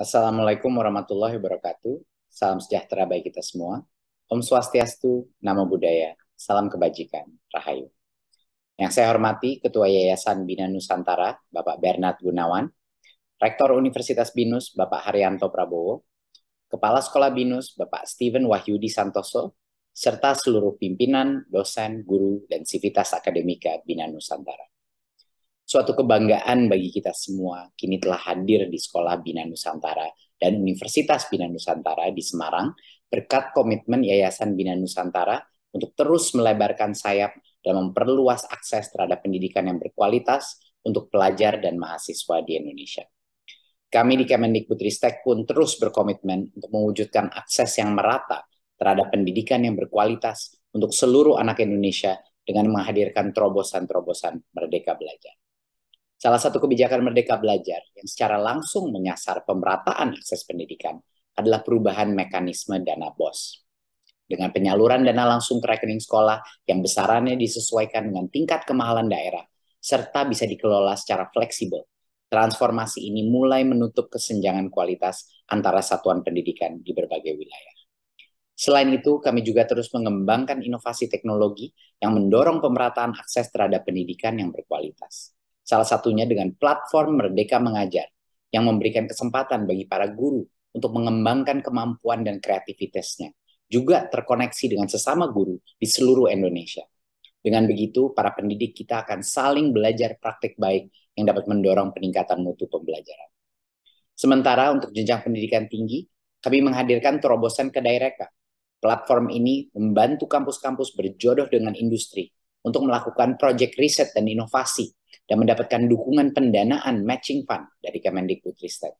Assalamualaikum warahmatullahi wabarakatuh. Salam sejahtera bagi kita semua. Om Swastiastu, Namo Buddhaya, Salam Kebajikan, Rahayu. Yang saya hormati Ketua Yayasan Bina Nusantara, Bapak Bernard Gunawan, Rektor Universitas BINUS, Bapak Haryanto Prabowo, Kepala Sekolah BINUS, Bapak Steven Wahyudi Santoso, serta seluruh pimpinan, dosen, guru, dan civitas akademika Bina Nusantara suatu kebanggaan bagi kita semua kini telah hadir di Sekolah Bina Nusantara dan Universitas Bina Nusantara di Semarang berkat komitmen Yayasan Bina Nusantara untuk terus melebarkan sayap dan memperluas akses terhadap pendidikan yang berkualitas untuk pelajar dan mahasiswa di Indonesia. Kami di Kemendikbudristek pun terus berkomitmen untuk mewujudkan akses yang merata terhadap pendidikan yang berkualitas untuk seluruh anak Indonesia dengan menghadirkan terobosan-terobosan Merdeka Belajar. Salah satu kebijakan Merdeka Belajar yang secara langsung menyasar pemerataan akses pendidikan adalah perubahan mekanisme dana BOS. Dengan penyaluran dana langsung ke rekening sekolah yang besarannya disesuaikan dengan tingkat kemahalan daerah, serta bisa dikelola secara fleksibel, transformasi ini mulai menutup kesenjangan kualitas antara satuan pendidikan di berbagai wilayah. Selain itu, kami juga terus mengembangkan inovasi teknologi yang mendorong pemerataan akses terhadap pendidikan yang berkualitas salah satunya dengan platform Merdeka Mengajar yang memberikan kesempatan bagi para guru untuk mengembangkan kemampuan dan kreativitasnya, juga terkoneksi dengan sesama guru di seluruh Indonesia. Dengan begitu, para pendidik kita akan saling belajar praktik baik yang dapat mendorong peningkatan mutu pembelajaran. Sementara untuk jenjang pendidikan tinggi, kami menghadirkan terobosan ke Direka. Platform ini membantu kampus-kampus berjodoh dengan industri untuk melakukan proyek riset dan inovasi dan mendapatkan dukungan pendanaan matching fund dari Kemendikbudristek.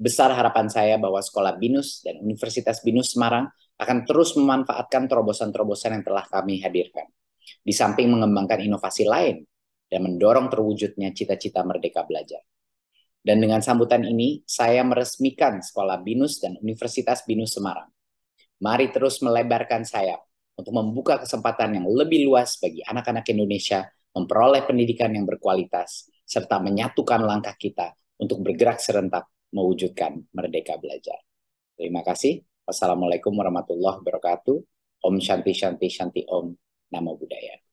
Besar harapan saya bahwa Sekolah BINUS dan Universitas BINUS Semarang akan terus memanfaatkan terobosan-terobosan yang telah kami hadirkan, di samping mengembangkan inovasi lain dan mendorong terwujudnya cita-cita merdeka belajar. Dan dengan sambutan ini, saya meresmikan Sekolah BINUS dan Universitas BINUS Semarang. Mari terus melebarkan sayap untuk membuka kesempatan yang lebih luas bagi anak-anak Indonesia memperoleh pendidikan yang berkualitas, serta menyatukan langkah kita untuk bergerak serentak mewujudkan Merdeka Belajar. Terima kasih. Wassalamualaikum warahmatullahi wabarakatuh. Om Shanti Shanti Shanti Om. Namo Buddhaya.